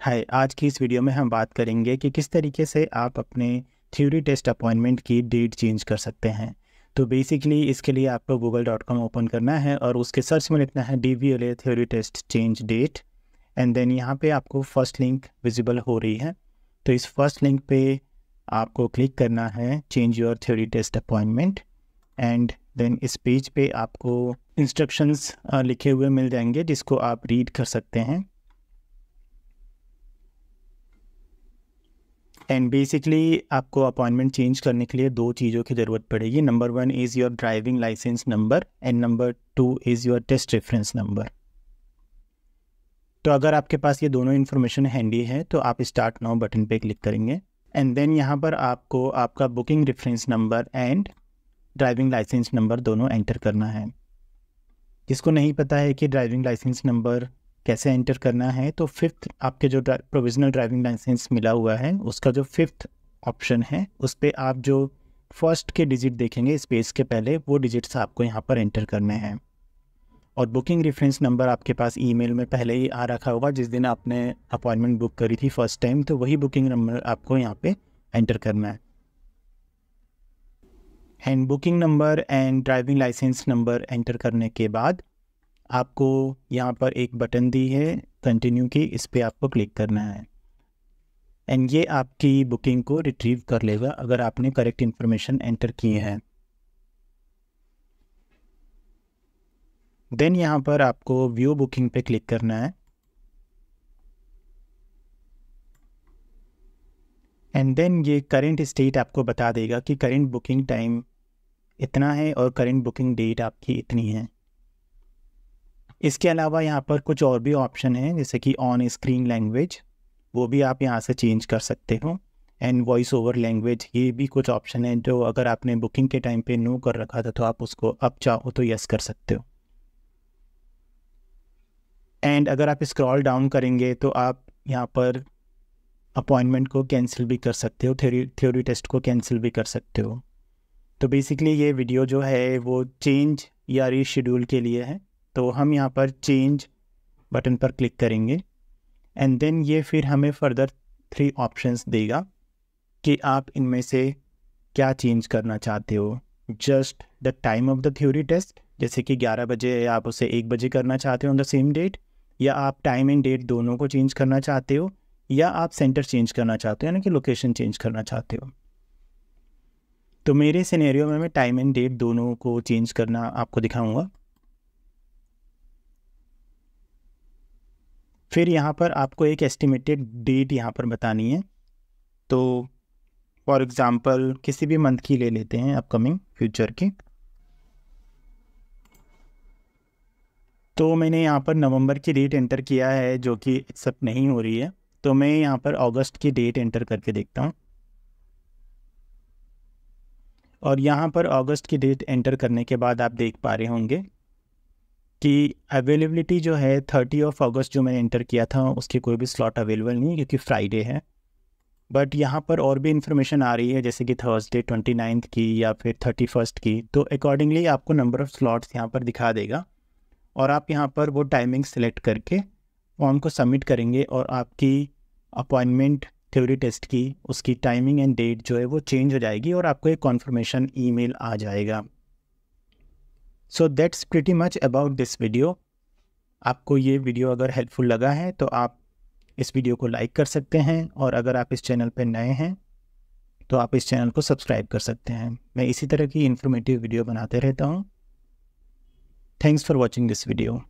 हाय आज की इस वीडियो में हम बात करेंगे कि किस तरीके से आप अपने थ्योरी टेस्ट अपॉइंटमेंट की डेट चेंज कर सकते हैं तो बेसिकली इसके लिए आपको गूगल डॉट कॉम ओपन करना है और उसके सर्च में लिखना है D V L A theory test change date and then यहाँ पे आपको फर्स्ट लिंक विजिबल हो रही है तो इस फर्स्ट लिंक पे आपको क्लिक करना है change your theory test appointment and then इस पेज पे आपको इंस्ट्रक्शंस लिखे हुए मिल जाएंगे जिसको आप रीड कर सकते हैं एंड बेसिकली आपको अपॉइंटमेंट चेंज करने के लिए दो चीज़ों की ज़रूरत पड़ेगी number one is your driving licence number and number two is your test reference number तो अगर आपके पास ये दोनों इन्फॉर्मेशन हैंडी है तो आप स्टार्ट नाउ बटन पे क्लिक करेंगे एंड देन यहाँ पर आपको आपका booking reference number and driving licence number दोनों एंटर करना है जिसको नहीं पता है कि ड्राइविंग लाइसेंस नंबर कैसे एंटर करना है तो फिफ्थ आपके जो प्रोविजनल ड्राइविंग लाइसेंस मिला हुआ है उसका जो फिफ्थ ऑप्शन है उस पर आप जो फर्स्ट के डिजिट देखेंगे स्पेस के पहले वो डिजिट्स आपको यहाँ पर एंटर करने हैं और बुकिंग रेफरेंस नंबर आपके पास ईमेल में पहले ही आ रखा होगा जिस दिन आपने अपॉइंटमेंट बुक करी थी फर्स्ट टाइम तो वही बुकिंग नंबर आपको यहाँ पे एंटर करना है and booking number and driving licence number enter करने के बाद आपको यहाँ पर एक बटन दी है कंटिन्यू की इस पर आपको क्लिक करना है एंड ये आपकी बुकिंग को रिट्रीव कर लेगा अगर आपने करेक्ट इन्फॉर्मेशन एंटर किए हैं देन यहाँ पर आपको व्यू बुकिंग पे क्लिक करना है एंड देन ये करेंट स्टेट आपको बता देगा कि करेंट बुकिंग टाइम इतना है और करेंट बुकिंग डेट आपकी इतनी है इसके अलावा यहाँ पर कुछ और भी ऑप्शन हैं जैसे कि ऑन स्क्रीन लैंग्वेज वो भी आप यहाँ से चेंज कर सकते हो एंड वॉइस ओवर लैंग्वेज ये भी कुछ ऑप्शन है जो अगर आपने बुकिंग के टाइम पे नो कर रखा था तो आप उसको अब चाहो तो यस कर सकते हो एंड अगर आप स्क्रॉल डाउन करेंगे तो आप यहाँ पर अपॉइंटमेंट को कैंसिल भी कर सकते हो थ्योरी थ्योरी टेस्ट को कैंसिल भी कर सकते हो तो बेसिकली ये वीडियो जो है वो चेंज या रीशेड्यूल के लिए है तो हम यहाँ पर चेंज बटन पर क्लिक करेंगे एंड देन ये फिर हमें फर्दर थ्री ऑप्शंस देगा कि आप इनमें से क्या चेंज करना चाहते हो just the time of the theory test जैसे कि 11 बजे आप उसे एक बजे करना चाहते हो ऑन द सेम डेट या आप टाइम एंड डेट दोनों को चेंज करना चाहते हो या आप सेंटर चेंज करना चाहते हो यानी कि लोकेशन चेंज करना चाहते हो तो मेरे सिनेरियो में मैं टाइम एंड डेट दोनों को चेंज करना आपको दिखाऊंगा फिर यहाँ पर आपको एक एस्टिमेटेड डेट यहाँ पर बतानी है तो फॉर एग्ज़ाम्पल किसी भी मंथ की ले लेते हैं अपकमिंग फ्यूचर की तो मैंने यहाँ पर नवंबर की डेट एंटर किया है जो कि एक्सेप्ट नहीं हो रही है तो मैं यहाँ पर अगस्त की डेट एंटर करके देखता हूँ और यहाँ पर अगस्त की डेट एंटर करने के बाद आप देख पा रहे होंगे कि अवेलेबिलिटी जो है थर्टी ऑफ अगस्त जो मैंने इंटर किया था उसके कोई भी स्लॉट अवेलेबल नहीं क्योंकि फ्राइडे है बट यहाँ पर और भी इन्फॉर्मेशन आ रही है जैसे कि थर्सडे ट्वेंटी नाइन्थ की या फिर थर्टी फर्स्ट की तो अकॉर्डिंगली आपको नंबर ऑफ़ स्लॉट्स यहाँ पर दिखा देगा और आप यहाँ पर वो टाइमिंग सेलेक्ट करके फॉर्म को सबमिट करेंगे और आपकी अपॉइंटमेंट थ्योरी टेस्ट की उसकी टाइमिंग एंड डेट जो है वो चेंज हो जाएगी और आपको एक कॉन्फर्मेशन ई आ जाएगा so that's pretty much about this video आपको ये वीडियो अगर हेल्पफुल लगा है तो आप इस वीडियो को लाइक कर सकते हैं और अगर आप इस चैनल पर नए हैं तो आप इस चैनल को सब्सक्राइब कर सकते हैं मैं इसी तरह की इन्फॉर्मेटिव वीडियो बनाते रहता हूँ thanks for watching this video